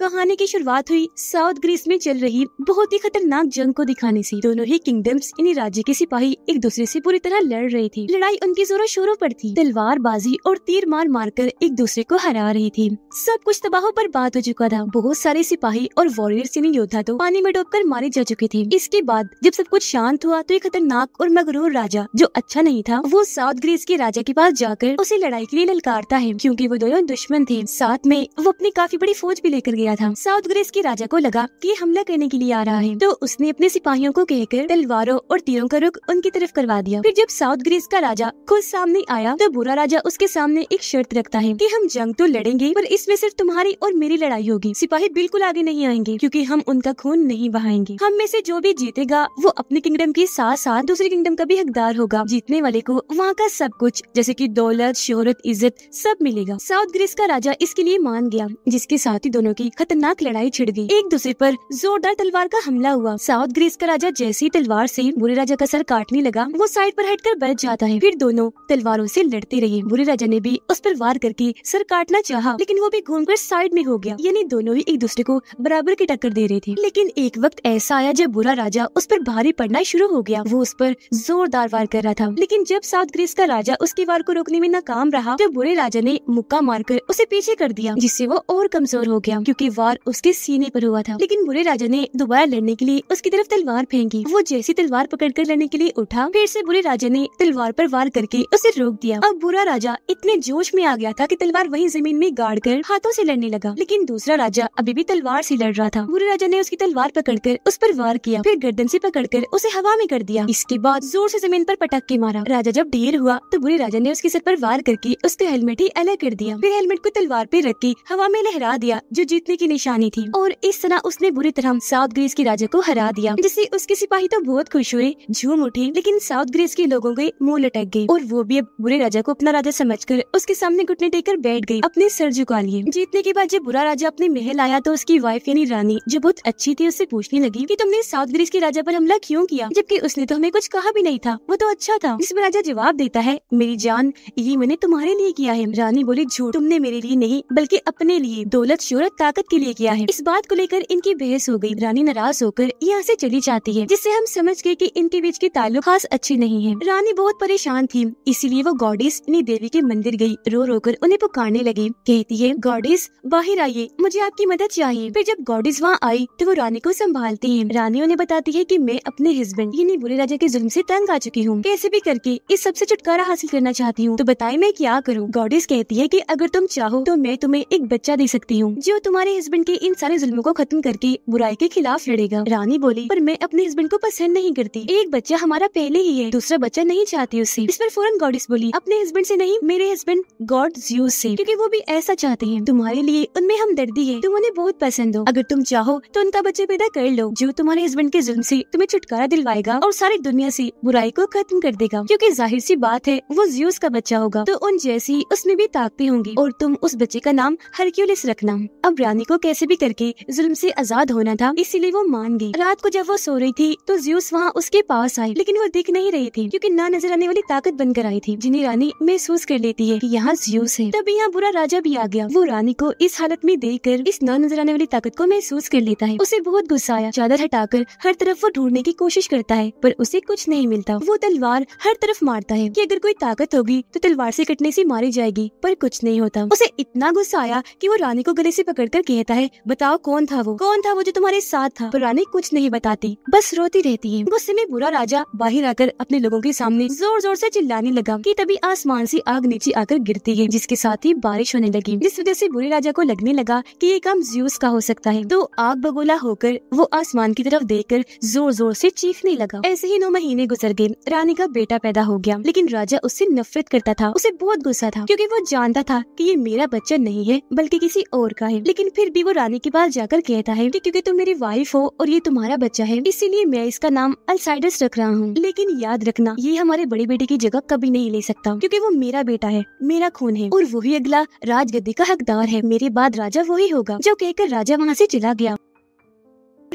कहानी की शुरुआत हुई साउथ ग्रीस में चल रही बहुत ही खतरनाक जंग को दिखाने से दोनों ही किंगडम्स यानी राज्य के सिपाही एक दूसरे से पूरी तरह लड़ रही थी लड़ाई उनके जोरों शोरों पर थी तलवार बाजी और तीर मार मार कर एक दूसरे को हरा रही थी सब कुछ तबाह पर बात हो चुका था बहुत सारे सिपाही और वॉरियर्स यानी योद्धा तो पानी में डूब मारे जा चुके थे इसके बाद जब सब कुछ शांत हुआ तो एक खतरनाक और मगरूर राजा जो अच्छा नहीं था वो साउथ ग्रीस के राजा के पास जाकर उसे लड़ाई के लिए ललकारता है क्यूँकी वो दोनों दुश्मन थे साथ में वो अपनी काफी बड़ी फौज भी लेकर गया गया था साउथ ग्रेस के राजा को लगा कि ये हमला करने के लिए आ रहा है तो उसने अपने सिपाहियों को कहकर तलवारों और तीरों का रुख उनकी तरफ करवा दिया फिर जब साउथ ग्रीस का राजा खुद सामने आया तो बुरा राजा उसके सामने एक शर्त रखता है की हम जंग तो लड़ेंगे पर इसमें सिर्फ तुम्हारी और मेरी लड़ाई होगी सिपाही बिल्कुल आगे नहीं आएंगे क्यूँकी हम उनका खून नहीं बहाएंगे हम में ऐसी जो भी जीतेगा वो अपने किंगडम के साथ साथ दूसरे किंगडम का भी हकदार होगा जीतने वाले को वहाँ का सब कुछ जैसे की दौलत शोहरत इज्जत सब मिलेगा साउथ ग्रीस का राजा इसके लिए मान गया जिसके साथ ही दोनों की खतरनाक लड़ाई छिड़ गई एक दूसरे पर जोरदार तलवार का हमला हुआ साउथ ग्रीस का राजा जैसी तलवार से बुरे राजा का सर काटने लगा वो साइड पर हटकर बच जाता है फिर दोनों तलवारों से लड़ते रहे बुरे राजा ने भी उस पर वार करके सर काटना चाहा लेकिन वो भी घूमकर साइड में हो गया यानी दोनों ही एक दूसरे को बराबर की टक्कर दे रहे थे लेकिन एक वक्त ऐसा आया जब बुरा राजा उस पर भारी पड़ना शुरू हो गया वो उस पर जोरदार वार कर रहा था लेकिन जब साउथ ग्रीस का राजा उसकी वार को रोकने में नाकाम रहा तो बुरे राजा ने मुक्का मारकर उसे पीछे कर दिया जिससे वो और कमजोर हो गया क्योंकि वार उसके सीने पर हुआ था लेकिन बुरे राजा ने दोबारा लड़ने के लिए उसकी तरफ तलवार फेंकी वो जैसी तलवार पकड़ कर लड़ने के लिए उठा फिर से बुरे राजा ने तलवार पर वार करके उसे रोक दिया अब बुरा राजा इतने जोश में आ गया था कि तलवार वही जमीन में गाड़ कर हाथों से लड़ने लगा लेकिन दूसरा राजा अभी भी तलवार से लड़ रहा था बुरे राजा ने उसकी तलवार पकड़ कर उस पर वार किया फिर गर्दन से कर उसे हवा में कर दिया इसके बाद जोर से जमीन पर पटक के मारा राजा जब ढेर हुआ तो बुरे राजा ने उसके सर पर वार करके उसके हेलमेट ही अलग कर दिया फिर हेलमेट को तलवार पे रख के हवा में लहरा दिया जो जीतने की निशानी थी और इस तरह उसने बुरी तरह साउथ ग्रीस के राजा को हरा दिया जिससे उसके सिपाही तो बहुत खुश हुए झूम उठे लेकिन साउथ ग्रीस के लोगों के मुँह लटक गयी और वो भी अब बुरे राजा को अपना राजा समझ उसके सामने घुटने टेक बैठ गयी अपने सर झुका लिए जीतने के बाद जब बुरा राजा अपने महल आया तो उसकी वाइफ यानी रानी जो बहुत अच्छी थी उससे पूछने लगी की तुमने साउथ ग्रीस के राजा आरोप हमला क्यूँ किया जबकि उसने तो हमें कुछ कहा भी नहीं था वो तो अच्छा था जिसमे राजा जवाब देता है मेरी जान ये मैंने तुम्हारे लिए किया है रानी बोली झूठ तुमने मेरे लिए नहीं बल्कि अपने लिए दौलत शोरत ताकत मशक्कत के लिए किया है इस बात को लेकर इनकी बहस हो गयी रानी नाराज होकर यहाँ ऐसी चली जाती है जिससे हम समझ गए की इनके बीच के ताल्लुक खास अच्छे नहीं है रानी बहुत परेशान थी इसीलिए वो गॉडिस इन्हीं देवी के मंदिर गयी रो रो कर उन्हें पुकारने लगी कहती है गॉडिस बाहर आइए मुझे आपकी मदद चाहिए फिर जब गॉडिस वहाँ आई तो वो रानी को संभालती है रानी उन्हें बताती है की मैं अपने हस्बैंड यानी बुरे राजा के जुल्म ऐसी तंग आ चुकी हूँ कैसे भी करके इस सबसे छुटकारा हासिल करना चाहती हूँ तो बताए मैं क्या करूँ गॉडिस कहती है की अगर तुम चाहो तो मैं तुम्हें एक बच्चा दे सकती हूँ जो तुम्हारे अपने हस्बैंड के इन सारे जुल्मों को खत्म करके बुराई के खिलाफ लड़ेगा रानी बोली पर मैं अपने हस्बैंड को पसंद नहीं करती एक बच्चा हमारा पहले ही है दूसरा बच्चा नहीं चाहती उसे इस पर फौरन गॉडिस बोली अपने हस्बैंड से नहीं मेरे हस्बैंड गॉड ज्यूज से क्योंकि वो भी ऐसा चाहते हैं तुम्हारे लिए उनमें हम दर्दी है तुम उन्हें बहुत पसंद हो अगर तुम चाहो तो उनका बच्चा पैदा कर लो जो तुम्हारे हस्बैंड के जुल्म से तुम्हें छुटकारा दिलवाएगा और सारी दुनिया से बुराई को खत्म कर देगा क्योंकि जाहिर सी बात है वो ज्यूज का बच्चा होगा तो उन जैसी उसमें भी ताकतें होंगी और तुम उस बच्चे का नाम हरक्यूलिस रखना अब रानी रानी को कैसे भी करके जुल्म से आजाद होना था इसीलिए वो मान गई रात को जब वो सो रही थी तो ज्यूस वहाँ उसके पास आई लेकिन वो दिख नहीं रही थी क्योंकि ना नजर आने वाली ताकत बनकर आई थी जिन्हें रानी महसूस कर लेती है कि यहाँ ज्यूस है तभी यहाँ बुरा राजा भी आ गया वो रानी को इस हालत में देख कर इस ना नजर आने वाली ताकत को महसूस कर लेता है उसे बहुत गुस्सा आया चादर कर हर तरफ वो ढूंढने की कोशिश करता है पर उसे कुछ नहीं मिलता वो तलवार हर तरफ मारता है की अगर कोई ताकत होगी तो तलवार से कटने से मारी जाएगी पर कुछ नहीं होता उसे इतना गुस्सा आया कि वो रानी को गले से पकड़कर कहता है बताओ कौन था वो कौन था वो जो तुम्हारे साथ था पुरानी कुछ नहीं बताती बस रोती रहती है गुस्से में बुरा राजा बाहर आकर अपने लोगों के सामने जोर जोर से चिल्लाने लगा कि तभी आसमान से आग नीचे आकर गिरती है जिसके साथ ही बारिश होने लगी जिस वजह से बुरे राजा को लगने लगा कि ये काम ज्यूस का हो सकता है तो आग बगोला होकर वो आसमान की तरफ देख कर जोर जोर से चीखने लगा ऐसे ही नौ महीने गुजर गए रानी का बेटा पैदा हो गया लेकिन राजा उससे नफरत करता था उसे बहुत गुस्सा था क्यूँकी वो जानता था की ये मेरा बच्चा नहीं है बल्कि किसी और का है लेकिन फिर भी वो रानी के पास जाकर कहता है कि क्योंकि तुम मेरी वाइफ हो और ये तुम्हारा बच्चा है इसीलिए मैं इसका नाम अल्साइडस रख रहा हूँ लेकिन याद रखना ये हमारे बड़े बेटे की जगह कभी नहीं ले सकता क्योंकि वो मेरा बेटा है मेरा खून है और वही अगला राजगद्दी का हकदार है मेरे बाद राजा वही होगा जो कहकर राजा वहाँ से चला गया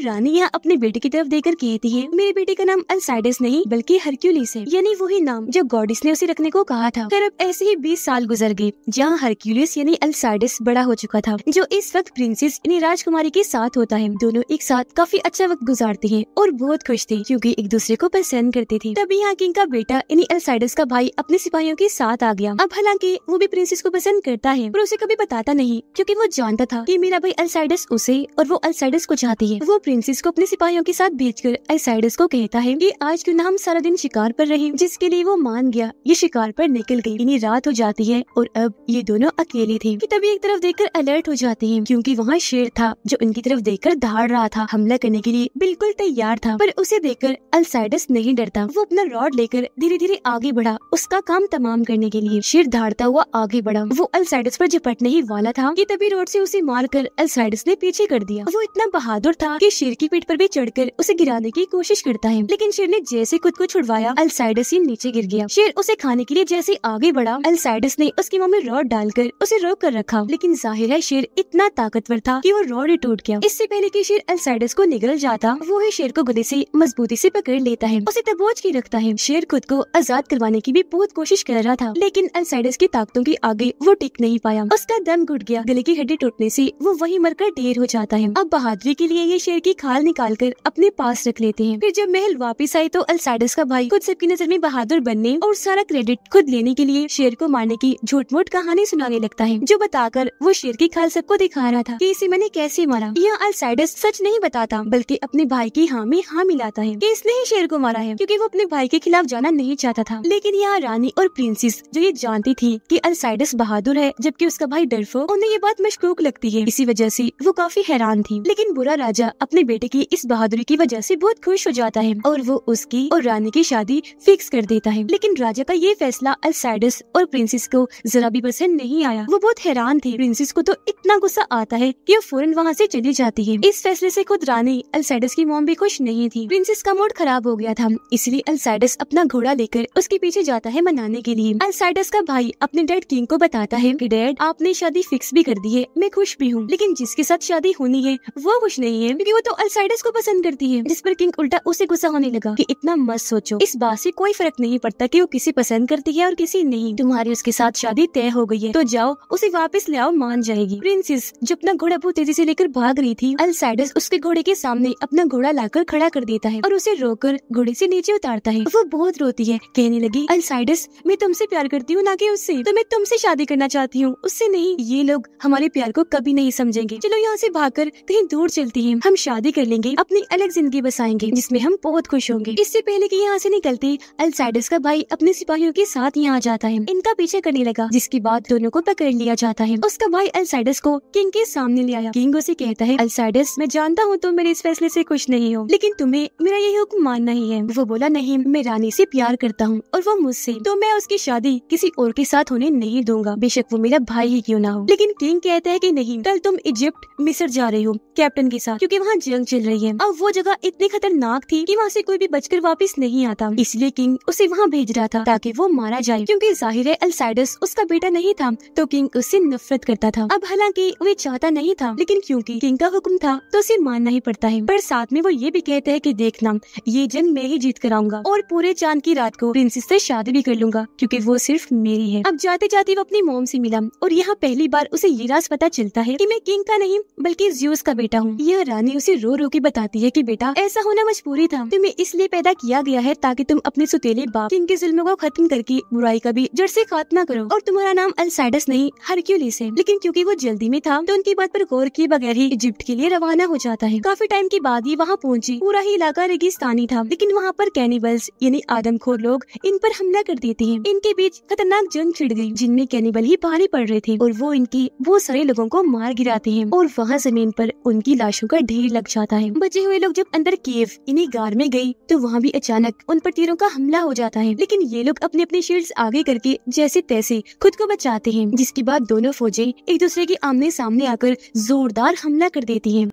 रानी यहाँ अपने बेटे की तरफ देखकर कहती है मेरे बेटे का नाम अल्साइडस नहीं बल्कि हरक्यूलिस है यानी वही नाम जो गॉडिस ने उसे रखने को कहा था खैर अब ऐसे ही बीस साल गुजर गए जहाँ हरक्यूलिस यानी अल्साइडस बड़ा हो चुका था जो इस वक्त प्रिंसेस यानी राजकुमारी के साथ होता है दोनों एक साथ काफी अच्छा वक्त गुजारते हैं और बहुत खुश थे क्यूँकी एक दूसरे को पसंद करते थे तभी यहाँ किंग का बेटा यानी अल्साइडस का भाई अपने सिपाहियों के साथ आ गया अब हालांकि वो भी प्रिंसेस को पसंद करता है पर उसे कभी बताता नहीं क्यूँकी वो जानता था की मेरा भाई अल्साइडस उसे और वो अल्साइडस को चाहती है वो प्रिंसेस को अपने सिपाहियों के साथ भेजकर एसाइडस को कहता है कि आज क्यों ना हम सारा दिन शिकार पर रहे जिसके लिए वो मान गया ये शिकार पर निकल गई इन्हें रात हो जाती है और अब ये दोनों अकेले थे कि तभी एक तरफ कर अलर्ट हो जाते हैं क्योंकि वहाँ शेर था जो उनकी तरफ कर धाड़ रहा था हमला करने के लिए बिल्कुल तैयार था पर उसे कर अलसाइडस नहीं डरता वो अपना रॉड लेकर धीरे धीरे आगे बढ़ा उसका काम तमाम करने के लिए शेर धाड़ता हुआ आगे बढ़ा वो अलसाइडस पर झपटने ही वाला था कि तभी रोड से उसे मारकर अलसाइडस ने पीछे कर दिया वो इतना बहादुर था कि शेर की पीठ पर भी चढ़कर उसे गिराने की कोशिश करता है लेकिन शेर ने जैसे खुद को छुड़वाया अल्साइडस ही नीचे गिर गया शेर उसे खाने के लिए जैसे आगे बढ़ा अल्साइडस ने उसकी मुँह में रॉड डालकर उसे रोक कर रखा लेकिन जाहिर है शेर इतना ताकतवर था की वो रॉड ही टूट गया इससे पहले की शेर अल्साइडस को निगल जाता वो ही शेर को गले ऐसी मजबूती ऐसी पकड़ लेता है उसे दबोच के रखता है शेर खुद को आजाद करवाने की भी बहुत कोशिश कर रहा था लेकिन अल्साइडस की ताकतों के आगे वो टिक नहीं पाया उसका दम घुट गया गले की हड्डी टूटने से वो वही मरकर ढेर हो जाता है अब बहादुरी के लिए ये शेर की खाल निकाल कर अपने पास रख लेते हैं फिर जब महल वापिस आई तो अलसाइडस का भाई खुद सबकी नजर में बहादुर बनने और सारा क्रेडिट खुद लेने के लिए शेर को मारने की झूठ मूठ कहानी सुनाने लगता है जो बताकर वो शेर की खाल सबको दिखा रहा था की इसे मैंने कैसे मारा यह अलसाइडस सच नहीं बताता बल्कि अपने भाई की हाँ में हाँ मिलाता है कि इसने ही शेर को मारा है क्योंकि वो अपने भाई के खिलाफ जाना नहीं चाहता था लेकिन यहाँ रानी और प्रिंसेस जो ये जानती थी कि अलसाइडस बहादुर है जबकि उसका भाई डरफो उन्हें ये बात मशकूक लगती है इसी वजह से वो काफी हैरान थी लेकिन बुरा राजा अपने अपने बेटे की इस बहादुरी की वजह से बहुत खुश हो जाता है और वो उसकी और रानी की शादी फिक्स कर देता है लेकिन राजा का ये फैसला अलसाइडस और प्रिंसेस को जरा भी पसंद नहीं आया वो बहुत हैरान थे प्रिंसेस को तो इतना गुस्सा आता है की वो फौरन वहाँ ऐसी चली जाती है इस फैसले ऐसी खुद रानी अल्साइडस की मोम भी खुश नहीं थी प्रिंसेस का मूड खराब हो गया था इसलिए अल्साइडस अपना घोड़ा लेकर उसके पीछे जाता है मनाने के लिए अल्साइडस का भाई अपने डैड किंग को बताता है की डैड आपने शादी फिक्स भी कर दी है मैं खुश भी हूँ लेकिन जिसके साथ शादी होनी है वो खुश नहीं है क्योंकि वो तो अल्साइडस को पसंद करती है जिस पर किंग उल्टा उसे गुस्सा होने लगा कि इतना मत सोचो इस बात से कोई फर्क नहीं पड़ता कि वो किसी पसंद करती है और किसी नहीं तुम्हारी उसके साथ शादी तय हो गई है तो जाओ उसे वापस ले आओ मान जाएगी प्रिंसेस जो अपना घोड़ा बहुत तेजी से लेकर भाग रही थी अल्साइडस उसके घोड़े के सामने अपना घोड़ा लाकर खड़ा कर देता है और उसे रोकर घोड़े से नीचे उतारता है वो बहुत रोती है कहने लगी अल्साइडस मैं तुमसे प्यार करती हूँ ना कि उससे तो मैं तुमसे शादी करना चाहती हूँ उससे नहीं ये लोग हमारे प्यार को कभी नहीं समझेंगे चलो यहाँ से भागकर कहीं दूर चलती है हम शादी शादी कर लेंगे अपनी अलग जिंदगी बसाएंगे जिसमें हम बहुत खुश होंगे इससे पहले की यहाँ से निकलते अलसाइडस का भाई अपने सिपाहियों के साथ यहाँ आ जाता है इनका पीछे करने लगा जिसके बाद दोनों को पकड़ लिया जाता है उसका भाई अलसाइडस को किंग के सामने ले आया किंग उसे कहता है अलसाइडस मैं जानता हूँ तुम मेरे इस फैसले से खुश नहीं हो लेकिन तुम्हें मेरा यही हुक्म मानना ही है वो बोला नहीं मैं रानी से प्यार करता हूँ और वो मुझसे तो मैं उसकी शादी किसी और के साथ होने नहीं दूंगा बेशक वो मेरा भाई ही क्यों ना हो लेकिन किंग कहता है की कि नहीं कल तुम इजिप्ट मिस्र जा रहे हो कैप्टन के साथ क्यूँकी वहाँ वहाँ जंग चल रही है अब वो जगह इतनी खतरनाक थी कि वहाँ से कोई भी बचकर वापस नहीं आता इसलिए किंग उसे वहाँ भेज रहा था ताकि वो मारा जाए क्योंकि जाहिर है अलसाइडस उसका बेटा नहीं था तो किंग उससे नफरत करता था अब हालांकि वे चाहता नहीं था लेकिन क्योंकि किंग का हुक्म था तो उसे मानना ही पड़ता है पर साथ में वो ये भी कहते हैं कि देखना ये जंग मैं ही जीत कराऊंगा और पूरे चांद की रात को प्रिंसेस से शादी भी कर लूंगा क्योंकि वो सिर्फ मेरी है अब जाते जाते वो अपनी मोम से मिला और यहाँ पहली बार उसे ये राज पता चलता है कि मैं किंग का नहीं बल्कि ज्यूस का बेटा हूँ यह रानी उसे उसे रो रो के बताती है कि बेटा ऐसा होना मजबूरी था तुम्हें इसलिए पैदा किया गया है ताकि तुम अपने सुतेले बाप इनके जुल्म को खत्म करके बुराई का भी जड़ से खात्मा करो और तुम्हारा नाम अलसाइडस नहीं हरक्यूलिस है लेकिन क्योंकि वो जल्दी में था तो उनकी बात पर गौर किए बगैर ही इजिप्ट के लिए रवाना हो जाता है काफी टाइम के बाद ही वहाँ पहुँची पूरा ही इलाका रेगिस्तानी था लेकिन वहाँ पर कैनिबल्स यानी आदमखोर लोग इन पर हमला कर देते हैं इनके बीच खतरनाक जंग छिड़ गयी जिनमें कैनिबल ही भारी पड़ रहे थे और वो इनकी बहुत सारे लोगों को मार गिराते हैं और वहाँ जमीन पर उनकी लाशों का ढेर लग जाता है बचे हुए लोग जब अंदर केव इन्हीं गार में गयी तो वहाँ भी अचानक उन पर तीरों का हमला हो जाता है लेकिन ये लोग अपने अपने शील्ड आगे करके जैसे तैसे खुद को बचाते हैं जिसके बाद दोनों फौजें एक दूसरे के आमने सामने आकर जोरदार हमला कर देती है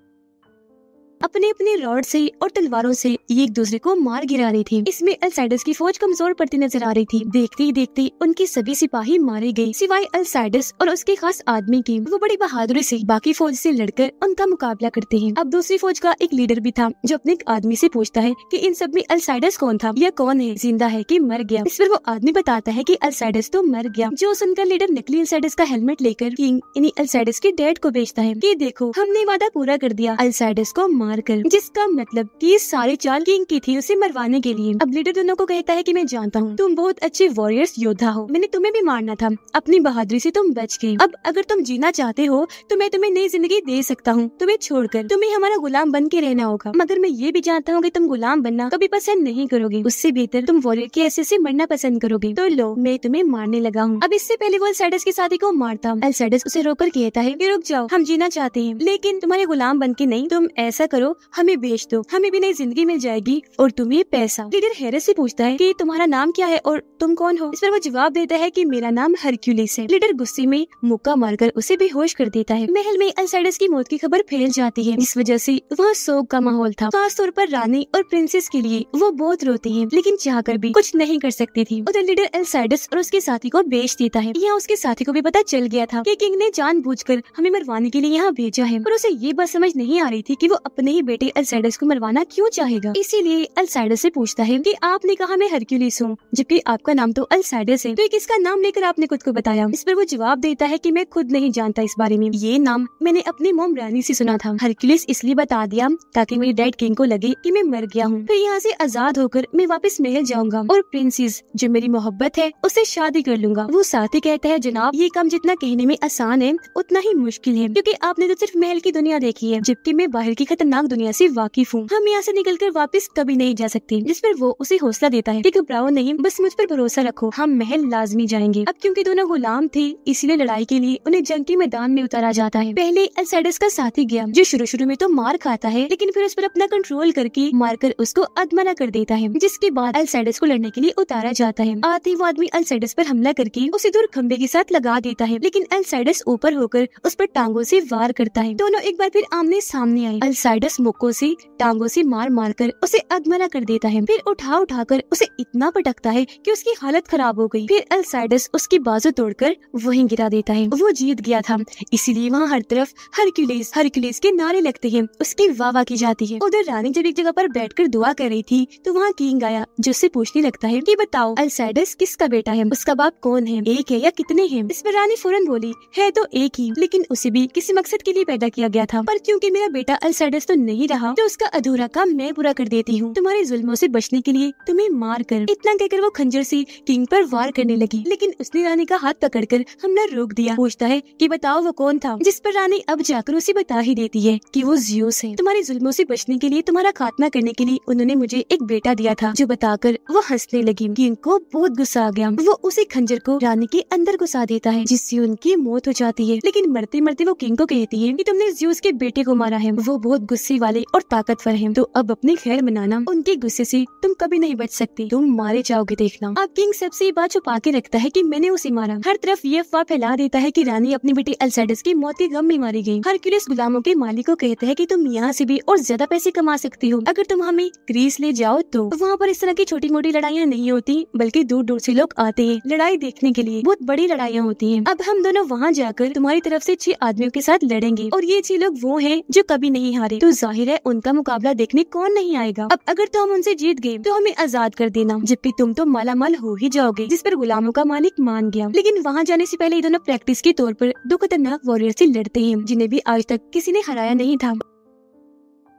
अपने अपने रॉड से और तलवारों से एक दूसरे को मार गिरा रही थी इसमें अलसाइडस की फौज कमजोर पड़ती नजर आ रही थी देखते ही देखते उनके सभी सिपाही मारे गए सिवाय अलसाइडस और उसके खास आदमी की वो बड़ी बहादुरी से बाकी फौज से लड़कर उनका मुकाबला करते हैं अब दूसरी फौज का एक लीडर भी था जो अपने आदमी से पूछता है कि इन सब में अलसाइडस कौन था या कौन है जिंदा है कि मर गया इस पर वो आदमी बताता है कि अलसाइडस तो मर गया जो सुनकर लीडर नकली अलसाइडस का हेलमेट लेकर किंग इन्हीं अल्साइडस के डैड को बेचता है कि देखो हमने वादा पूरा कर दिया अल्साइडस को मार कर जिसका मतलब कि सारी चाल किंग की थी उसे मरवाने के लिए अब लीडर दोनों को कहता है कि मैं जानता हूँ तुम बहुत अच्छे वॉरियर्स योद्धा हो मैंने तुम्हें भी मारना था अपनी बहादुरी ऐसी तुम बच गए अब अगर तुम जीना चाहते हो तो मैं तुम्हें नई जिंदगी दे सकता हूँ तुम्हें छोड़कर तुम्हें हमारा गुलाम बन के रहना होगा मगर मैं ये भी जानता हूँ की तुम गुलाम बनना कभी पसंद नहीं करोगे उससे बेहतर तुम वॉरियर के ऐसे ऐसी मरना पसंद करोगे तो लो मैं तुम्हें मारने लगा हूँ अब इससे पहले वो एलसेडस की शादी को मारता एलसेडस उसे रोकर कहता है कि रुक जाओ हम जीना चाहते हैं लेकिन तुम्हारे गुलाम बन के नहीं तुम ऐसा करो करो हमें भेज दो हमें भी नई जिंदगी मिल जाएगी और तुम्हें पैसा लीडर हैरस से पूछता है कि तुम्हारा नाम क्या है और तुम कौन हो इस पर वो जवाब देता है कि मेरा नाम हरक्यूलिस है लीडर गुस्से में मुक्का मारकर उसे बेहोश कर देता है महल में अलसाइडस की मौत की खबर फैल जाती है इस वजह ऐसी वह शोक का माहौल था खासतौर पर रानी और प्रिंसेस के लिए वो बहुत रोती है लेकिन चाह कर भी कुछ नहीं कर सकती थी उधर लीडर एलसाइडस और उसके साथी को बेच देता है यहाँ उसके साथी को भी पता चल गया था कि किंग ने जानबूझकर हमें मरवाने के लिए यहाँ भेजा है पर उसे ये बात समझ नहीं आ रही थी कि वो अपने अपने ही बेटे अल्साइडस को मरवाना क्यों चाहेगा इसीलिए अल्साइडस से पूछता है कि आपने कहा मैं हरक्यूलिस हूँ जबकि आपका नाम तो अल्साइडस है तो किसका नाम लेकर आपने खुद को बताया इस पर वो जवाब देता है की मैं खुद नहीं जानता इस बारे में ये नाम मैंने अपनी मोम रानी ऐसी सुना था हरक्यूलिस इसलिए बता दिया ताकि मेरी डेड किंग को लगे की मैं मर गया हूँ फिर यहाँ ऐसी आजाद होकर मैं वापस महल जाऊंगा और प्रिंसेस जो मेरी मोहब्बत है उससे शादी कर लूंगा वो साथ ही कहता है जनाब ये काम जितना कहने में आसान है उतना ही मुश्किल है क्योंकि आपने तो सिर्फ महल की दुनिया देखी है जबकि मैं बाहर की खतरनाक खतरनाक दुनिया से वाकिफ हूँ हम यहाँ से निकलकर वापस कभी नहीं जा सकते जिस पर वो उसे हौसला देता है कि घबराओ नहीं बस मुझ पर भरोसा रखो हम महल लाजमी जाएंगे अब क्योंकि दोनों गुलाम थे इसीलिए लड़ाई के लिए उन्हें जंग के मैदान में उतारा जाता है पहले अल्सेडस का साथी गया जो शुरू शुरू में तो मार खाता है लेकिन फिर उस पर अपना कंट्रोल करके मारकर उसको अदमना कर देता है जिसके बाद अल्सेडस को लड़ने के लिए उतारा जाता है आते ही वो आदमी अल्सेडस पर हमला करके उसे दूर खम्बे के साथ लगा देता है लेकिन अल्सेडस ऊपर होकर उस पर टांगों से वार करता है दोनों एक बार फिर आमने सामने आए अलसाइड टेडस मुक्को से टांगों से मार मार कर उसे अधमरा कर देता है फिर उठा उठा कर उसे इतना पटकता है कि उसकी हालत खराब हो गई फिर अलसाइडस उसकी बाजू तोड़कर वहीं गिरा देता है वो जीत गया था इसीलिए वहाँ हर तरफ हरक्यूलेस हरक्यूलेस के नारे लगते हैं उसकी वाह की जाती है उधर रानी जब एक जगह पर बैठ दुआ कर रही थी तो वहाँ किंग आया जिससे पूछने लगता है की बताओ अलसाइडस किसका बेटा है उसका बाप कौन है एक है या कितने हैं इस पर रानी फौरन बोली है तो एक ही लेकिन उसे भी किसी मकसद के लिए पैदा किया गया था पर क्योंकि मेरा बेटा अलसाइडस तो तो नहीं रहा तो उसका अधूरा काम मैं पूरा कर देती हूँ तुम्हारे जुल्मों से बचने के लिए तुम्हें मार कर इतना कहकर वो खंजर से किंग पर वार करने लगी लेकिन उसने रानी का हाथ पकड़कर हमला रोक दिया पूछता है कि बताओ वो कौन था जिस पर रानी अब जाकर उसे बता ही देती है कि वो जियोस है तुम्हारे जुल्मों से बचने के लिए तुम्हारा खात्मा करने के लिए उन्होंने मुझे एक बेटा दिया था जो बताकर वो हंसने लगी किंग को बहुत गुस्सा आ गया वो उसी खंजर को रानी के अंदर घुसा देता है जिससे उनकी मौत हो जाती है लेकिन मरते मरते वो किंग को कहती है की तुमने जियोस के बेटे को मारा है वो बहुत गुस्सा गुस्से वाले और ताकतवर हैं तो अब अपने खैर मनाना उनके गुस्से से तुम कभी नहीं बच सकती तुम मारे जाओगे देखना अब किंग सबसे बात छुपा के रखता है की मैंने उसे मारा हर तरफ ये अफवाह फैला देता है की रानी अपनी बेटी अल्साइडस की मौत के गम में मारी गयी हरक्यूलिस गुलामों के मालिक को कहते हैं की तुम यहाँ ऐसी भी और ज्यादा पैसे कमा सकती हो अगर तुम हमें ग्रीस ले जाओ तो वहाँ पर इस तरह की छोटी मोटी लड़ाइयाँ नहीं होती बल्कि दूर दूर ऐसी लोग आते हैं लड़ाई देखने के लिए बहुत बड़ी लड़ाइयाँ होती है अब हम दोनों वहाँ जाकर तुम्हारी तरफ ऐसी छह आदमियों के साथ लड़ेंगे और ये छह लोग वो हैं जो कभी नहीं हारे तो जाहिर है उनका मुकाबला देखने कौन नहीं आएगा अब अगर तो हम उनसे जीत गए तो हमें आजाद कर देना जबकि तुम तो मालामाल हो ही जाओगे जिस पर गुलामों का मालिक मान गया लेकिन वहाँ जाने से पहले ये दोनों प्रैक्टिस के तौर पर दो खतरनाक वॉरियर से लड़ते हैं जिन्हें भी आज तक किसी ने हराया नहीं था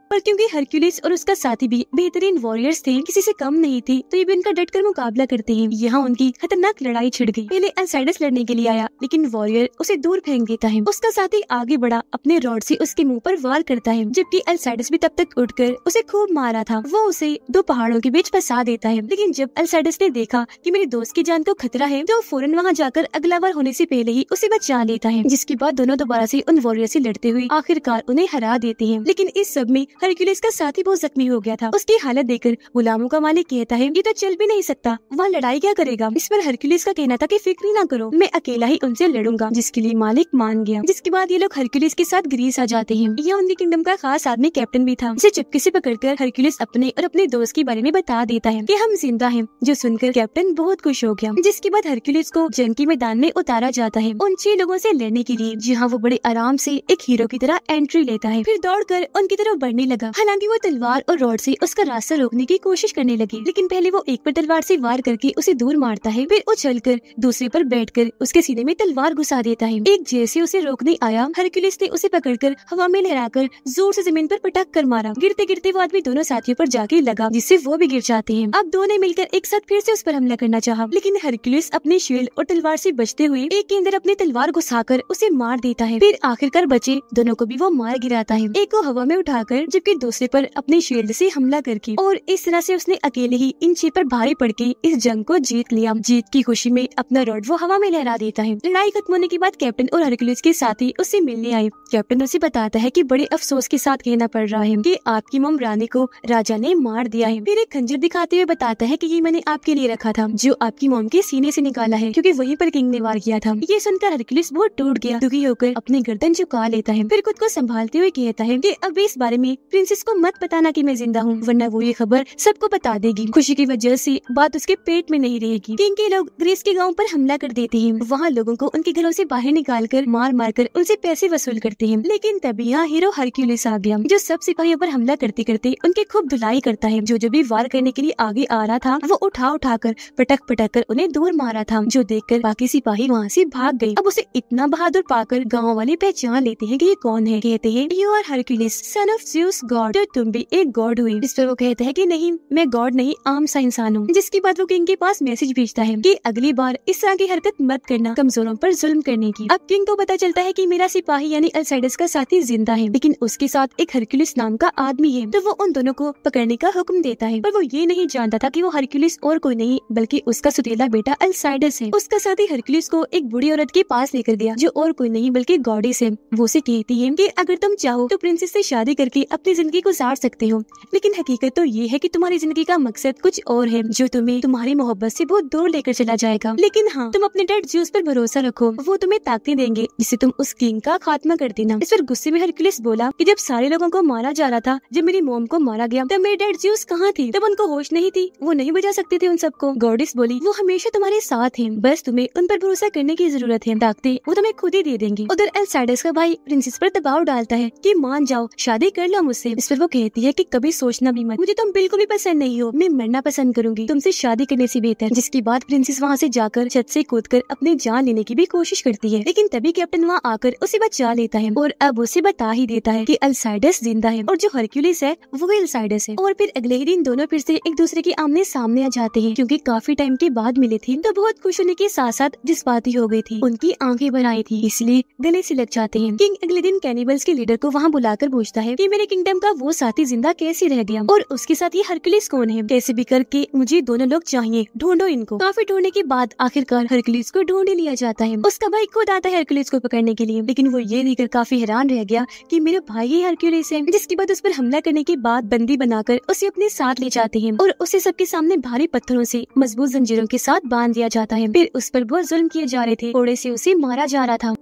पर क्योंकि हरक्यूलिस और उसका साथी भी बेहतरीन वॉरियर्स थे किसी से कम नहीं थे तो ये भी उनका डट कर मुकाबला करते हैं यहाँ उनकी खतरनाक लड़ाई छिड़ गई पहले अलसाइडस लड़ने के लिए आया लेकिन वॉरियर उसे दूर फेंक देता है उसका साथी आगे बढ़ा अपने रॉड से उसके मुंह पर वार करता है जबकि एलसाइडस भी तब तक उठकर उसे खूब मारा था वो उसे दो पहाड़ों के बीच फंसा देता है लेकिन जब एलसाइडस ने देखा की मेरे दोस्त की जान को खतरा है तो फौरन वहाँ जाकर अगला बार होने ऐसी पहले ही उसे बचा लेता है जिसके बाद दोनों दोबारा ऐसी उन वॉरियर ऐसी लड़ते हुए आखिरकार उन्हें हरा देते हैं लेकिन इस सब में हरक्यूलिस का साथी बहुत जख्मी हो गया था उसकी हालत देखकर गुलामों का मालिक कहता है ये तो चल भी नहीं सकता वह लड़ाई क्या करेगा इस पर हरक्यूलिस का कहना था की फिक्र ना करो मैं अकेला ही उनसे लड़ूंगा जिसके लिए मालिक मान गया जिसके बाद ये लोग हरक्यूलिस के साथ ग्रीस आ जाते हैं यह उनके किंगडम का खास आदमी कैप्टन भी था इसे चुपके से कर हरक्यूलिस अपने और अपने दोस्त के बारे में बता देता है की हम जिंदा है जो सुनकर कैप्टन बहुत खुश हो गया जिसके बाद हरक्यूलिस को जंग के मैदान में उतारा जाता है उन छह लोगों से लड़ने के लिए जहाँ वो बड़े आराम से एक हीरो की तरह एंट्री लेता है फिर कर उनकी तरफ बढ़ने करने लगा हालांकि वो तलवार और रॉड से उसका रास्ता रोकने की कोशिश करने लगी लेकिन पहले वो एक पर तलवार से वार करके उसे दूर मारता है फिर उछल कर दूसरे पर कर उसके सीने में तलवार घुसा देता है एक जैसे उसे रोकने आया हरक्यूलिस ने उसे पकड़कर हवा में लहराकर जोर से जमीन पर पटक कर मारा गिरते गिरते वो आदमी दोनों साथियों पर जाके लगा जिससे वो भी गिर जाते हैं अब दोनों मिलकर एक साथ फिर से उस पर हमला करना चाहा लेकिन हरक्यूलिस अपने शील्ड और तलवार से बचते हुए एक के अंदर अपनी तलवार घुसा उसे मार देता है फिर आखिरकार बचे दोनों को भी वो मार गिराता है एक को हवा में उठाकर जबकि दूसरे पर अपने शील्ड से हमला करके और इस तरह से उसने अकेले ही इन छह पर भारी पड़ के इस जंग को जीत लिया जीत की खुशी में अपना रॉड वो हवा में लहरा देता है लड़ाई खत्म होने के बाद कैप्टन और हरकुलिस के साथ ही उससे मिलने आए कैप्टन उसे बताता है की बड़े अफसोस के साथ कहना पड़ रहा है की आपकी मम रानी को राजा ने मार दिया है फिर एक खंजर दिखाते हुए बताता है की ये मैंने आपके लिए रखा था जो आपकी मोम के सीने ऐसी निकाला है क्यूँकी वही पर किंग ने वार किया था ये सुनकर हरकुलिस बहुत टूट गया दुखी होकर अपने गर्दन झुका लेता है फिर खुद को संभालते हुए कहता है कि अब इस बारे में प्रिंसेस को मत बताना कि मैं जिंदा हूँ वरना वो ये खबर सबको बता देगी खुशी की वजह से बात उसके पेट में नहीं रहेगी किंग के लोग ग्रीस के गांव पर हमला कर देते हैं वहाँ लोगों को उनके घरों से बाहर निकाल कर मार मार कर उनसे पैसे वसूल करते हैं लेकिन तभी यहाँ हीरो हरक्यूलिस आ गया जो सब सिपाहियों पर हमला करते करते उनके खूब धुलाई करता है जो जो भी वार करने के लिए आगे आ रहा था वो उठा उठा कर पटक पटक कर उन्हें दूर मारा था जो देख कर बाकी सिपाही वहाँ ऐसी भाग गयी अब उसे इतना बहादुर पाकर गाँव वाले पहचान लेते हैं की ये कौन है कहते हैं you are Hercules son of Zeus उस गॉड तो तुम भी एक गॉड हुई जिस पर वो कहता है की नहीं मैं गॉड नहीं आम सा इंसान हूँ जिसके बाद वो किंग के पास मैसेज भेजता है की अगली बार इस तरह की हरकत मत करना कमजोरों पर जुल्म करने की अब किंग को पता चलता है की मेरा सिपाही यानी अलसाइडस का साथी जिंदा है लेकिन उसके साथ एक हरक्यूलिस नाम का आदमी है तो वो उन दोनों को पकड़ने का हुक्म देता है पर वो ये नहीं जानता था की वो हरक्यूलिस और कोई नहीं बल्कि उसका सुतीला बेटा अलसाइडस है उसका साथी हरक्यूलिस को एक बुढ़ी औरत के पास लेकर गया जो और कोई नहीं बल्कि गॉडिस है वो उसे कहती है की अगर तुम चाहो तो प्रिंसेस ऐसी शादी करके अपनी जिंदगी गुजार सकते हो लेकिन हकीकत तो ये है कि तुम्हारी जिंदगी का मकसद कुछ और है जो तुम्हें तुम्हारी मोहब्बत से बहुत दूर लेकर चला जाएगा लेकिन हाँ तुम अपने डेड जूस पर भरोसा रखो वो तुम्हें ताकतें देंगे जिससे तुम उस किंग का खात्मा कर देना इस पर गुस्से में हरक्यूलिस बोला की जब सारे लोगों को मारा जा रहा था जब मेरी मोम को मारा गया तब मेरी डेड जूस कहाँ थी तब उनको होश नहीं थी वो नहीं बजा सकते थे उन सबको गॉडिस बोली वो हमेशा तुम्हारे साथ है बस तुम्हें उन पर भरोसा करने की जरूरत है ताकते वो तुम्हें खुद ही दे देंगे उधर एल का भाई प्रिंसेस पर दबाव डालता है की मान जाओ शादी कर लो उसे इस पर वो कहती है की कभी सोचना भी मत मुझे तुम बिल्कुल भी पसंद नहीं हो मैं मरना पसंद करूंगी तुमसे शादी करने से बेहतर जिसके बाद प्रिंसेस वहाँ से जाकर छत से कर अपनी जान लेने की भी कोशिश करती है लेकिन तभी कैप्टन वहाँ आकर उसे बचा लेता है और अब उसे बता ही देता है की अल्साइडस जिंदा है और जो हरक्यूलिस है वो अल्साइडस है और फिर अगले ही दिन दोनों फिर से एक दूसरे के आमने सामने आ जाते हैं क्यूँकी काफी टाइम के बाद मिले थी तो बहुत खुश होने के साथ साथ जज्बाती हो गई थी उनकी आंखें बनाई थी इसलिए गले से लग जाते हैं किंग अगले दिन कैनिबल्स के लीडर को वहाँ बुलाकर पूछता है की मेरे किंग किंगडम का वो साथी जिंदा कैसे रह गया और उसके साथ ये हरकुलिस कौन है कैसे भी करके मुझे दोनों लोग चाहिए ढूंढो इनको काफी ढूंढने के बाद आखिरकार हरकुलिस को ढूंढ लिया जाता है उसका भाई खुद आता है हरकुलिस को पकड़ने के लिए लेकिन वो ये देखकर काफी हैरान रह गया की मेरे भाई ही हरकुलिस है जिसके बाद उस पर हमला करने के बाद बंदी बनाकर उसे अपने साथ ले जाते हैं और उसे सबके सामने भारी पत्थरों से मजबूत जंजीरों के साथ बांध दिया जाता है फिर उस पर बहुत जुल्म किए जा रहे थे थोड़े से उसे मारा जा रहा था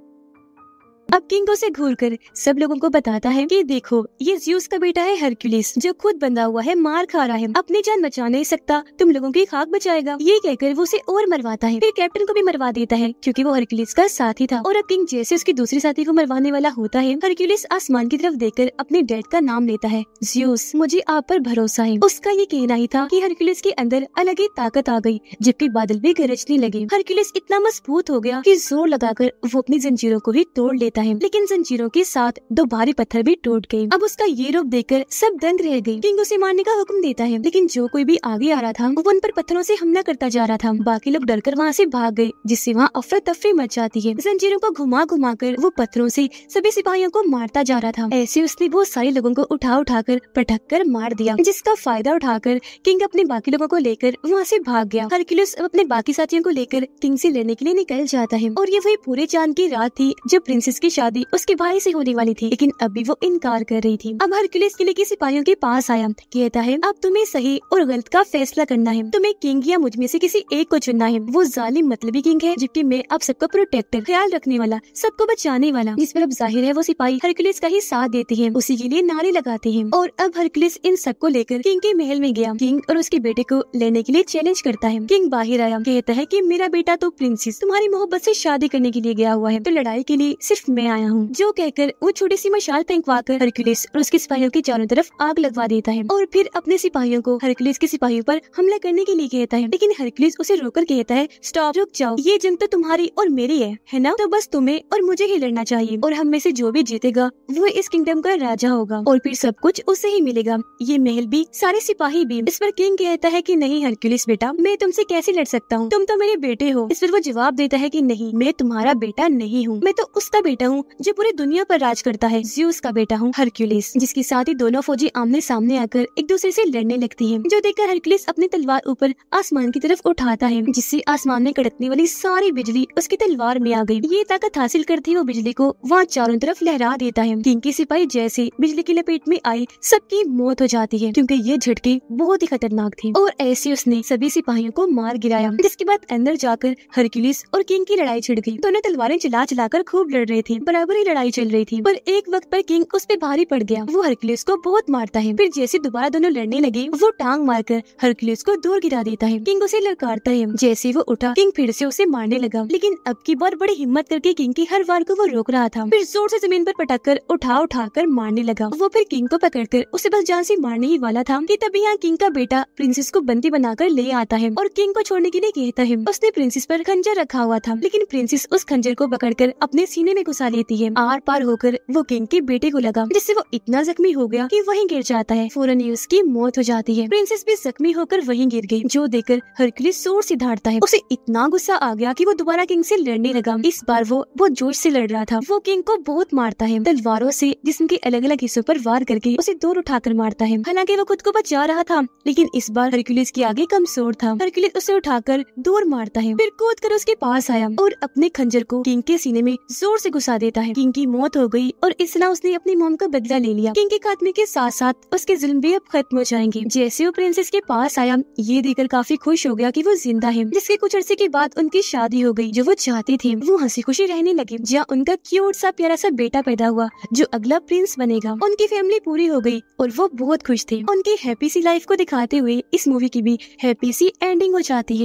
अब किंगो उसे घूर कर सब लोगों को बताता है कि देखो ये ज्यूस का बेटा है हरक्यूलिस जो खुद बंधा हुआ है मार खा रहा है अपनी जान बचा नहीं सकता तुम लोगों की खाक बचाएगा ये कहकर वो उसे और मरवाता है फिर कैप्टन को भी मरवा देता है क्यूँकी वो हरक्यूलिस का साथी था और अब किंग जैसे उसके दूसरे साथी को मरवाने वाला होता है हरक्यूलिस आसमान की तरफ कर अपने डैड का नाम लेता है ज्यूस मुझे आप पर भरोसा है उसका ये कहना ही था की हरक्यूलिस के अंदर अलग ही ताकत आ गयी जबकि बादल भी गरजने लगे हरक्यूलिस इतना मजबूत हो गया की जोर लगाकर वो अपनी जंजीरों को ही तोड़ लेता है है लेकिन जंजीरों के साथ दो भारी पत्थर भी टूट गए अब उसका ये रूप देखकर सब दंग रह गए किंग उसे मारने का हुक्म देता है लेकिन जो कोई भी आगे आ रहा था वो उन पर पत्थरों से हमला करता जा रहा था बाकी लोग डर कर वहाँ से भाग गए जिससे वहाँ अफरा तफरी मच जाती है जंजीरों को घुमा घुमा कर वो पत्थरों से सभी सिपाहियों को मारता जा रहा था ऐसे उसने बहुत सारे लोगों को उठा उठा कर पटक कर मार दिया जिसका फायदा उठाकर किंग अपने बाकी लोगों को लेकर वहाँ से भाग गया हर किलो अपने बाकी साथियों को लेकर किंग से लेने के लिए निकल जाता है और ये वही पूरे चांद की रात थी जब प्रिंसेस उसकी शादी उसके भाई से होने वाली थी लेकिन अब भी वो इनकार कर रही थी अब हरक्यूलिस किले के सिपाहियों के पास आया कहता है अब तुम्हें सही और गलत का फैसला करना है तुम्हें किंग या मुझमें से किसी एक को चुनना है वो जालिम मतलबी किंग है जबकि मैं अब सबको प्रोटेक्टर ख्याल रखने वाला सबको बचाने वाला इस पर अब जाहिर है वो सिपाही हरक्यूलिस का ही साथ देते हैं उसी के लिए नारे लगाते हैं और अब हरक्यूलिस इन सबको लेकर किंग के महल में गया किंग और उसके बेटे को लेने के लिए चैलेंज करता है किंग बाहर आया कहता है की मेरा बेटा तो प्रिंसेस तुम्हारी मोहब्बत ऐसी शादी करने के लिए गया हुआ है तो लड़ाई के लिए सिर्फ मैं आया हूँ जो कहकर वो छोटी सी मशाल फेंकवा कर हरकुलिस और उसके सिपाहियों के चारों तरफ आग लगवा देता है और फिर अपने सिपाहियों को हरकुलिस के सिपाहियों पर हमला करने के लिए कहता है लेकिन हरकुलिस उसे रोकर कहता है स्टॉप रुक जाओ ये जंग तो तुम्हारी और मेरी है है ना तो बस तुम्हें और मुझे ही लड़ना चाहिए और हम में से जो भी जीतेगा वो इस किंगडम का राजा होगा और फिर सब कुछ उसे ही मिलेगा ये महल भी सारे सिपाही भी इस पर किंग कहता है की नहीं हरकुलिस बेटा मैं तुमसे कैसे लड़ सकता हूँ तुम तो मेरे बेटे हो इस पर वो जवाब देता है की नहीं मैं तुम्हारा बेटा नहीं हूँ मैं तो उसका बेटा बेटा हूँ जो पूरी दुनिया पर राज करता है ज्यूस का बेटा हूँ हरक्यूलिस जिसके साथ ही दोनों फौजी आमने सामने आकर एक दूसरे से लड़ने लगती हैं जो देखकर हरक्यूलिस अपनी तलवार ऊपर आसमान की तरफ उठाता है जिससे आसमान में कड़कने वाली सारी बिजली उसकी तलवार में आ गयी ये ताकत हासिल करते वो बिजली को वहाँ चारों तरफ लहरा देता है किंग सिपाही जैसे बिजली की लपेट में आई सबकी मौत हो जाती है क्योंकि ये झटके बहुत ही खतरनाक थे और ऐसे उसने सभी सिपाहियों को मार गिराया जिसके बाद अंदर जाकर हरक्यूलिस और किंग की लड़ाई छिड़ गई दोनों तलवारें चला चलाकर खूब लड़ रहे थे थे बराबर ही लड़ाई चल रही थी पर एक वक्त पर किंग उस पे भारी पड़ गया वो हरकुलिस को बहुत मारता है फिर जैसे दोबारा दोनों लड़ने लगे वो टांग मारकर हरकुलिस को दूर गिरा देता है किंग उसे लड़कारता है जैसे वो उठा किंग फिर से उसे मारने लगा लेकिन अब की बार बड़ी हिम्मत करके किंग की हर वार को वो रोक रहा था फिर जोर से जमीन पर पटक कर उठा उठा कर मारने लगा वो फिर किंग को पकड़कर उसे बस जान से मारने ही वाला था कि तभी यहाँ किंग का बेटा प्रिंसेस को बंदी बनाकर ले आता है और किंग को छोड़ने के लिए कहता है उसने प्रिंसेस पर खंजर रखा हुआ था लेकिन प्रिंसेस उस खंजर को पकड़कर अपने सीने में घुसा फंसा लेती है आर पार होकर वो किंग के बेटे को लगा जिससे वो इतना जख्मी हो गया कि वहीं गिर जाता है फौरन ही उसकी मौत हो जाती है प्रिंसेस भी जख्मी होकर वहीं गिर गई जो देखकर हरक्यूलिस जोर से धाड़ता है उसे इतना गुस्सा आ गया कि वो दोबारा किंग से लड़ने लगा इस बार वो बहुत जोश से लड़ रहा था वो किंग को बहुत मारता है तलवारों से जिसम के अलग अलग हिस्सों पर वार करके उसे दूर उठाकर मारता है हालांकि वो खुद को बचा रहा था लेकिन इस बार हरक्यूलिस के आगे कमजोर था हरक्यूलिस उसे उठाकर दूर मारता है फिर कूद कर उसके पास आया और अपने खंजर को किंग के सीने में जोर से घुसा फंसा देता है किंग की मौत हो गई और इसलिए उसने अपनी मोम का बदला ले लिया किंग के खात्मे के साथ साथ उसके जुल्म भी अब खत्म हो जाएंगे जैसे वो प्रिंसेस के पास आया ये देखकर काफी खुश हो गया की वो जिंदा है जिसके कुछ अरसे के बाद उनकी शादी हो गयी जो वो चाहते थे वो हंसी खुशी रहने लगे जहाँ उनका क्यूट सा प्यारा सा बेटा पैदा हुआ जो अगला प्रिंस बनेगा उनकी फैमिली पूरी हो गयी और वो बहुत खुश थे उनकी हैप्पी सी लाइफ को दिखाते हुए इस मूवी की भी हैप्पी सी एंडिंग हो जाती है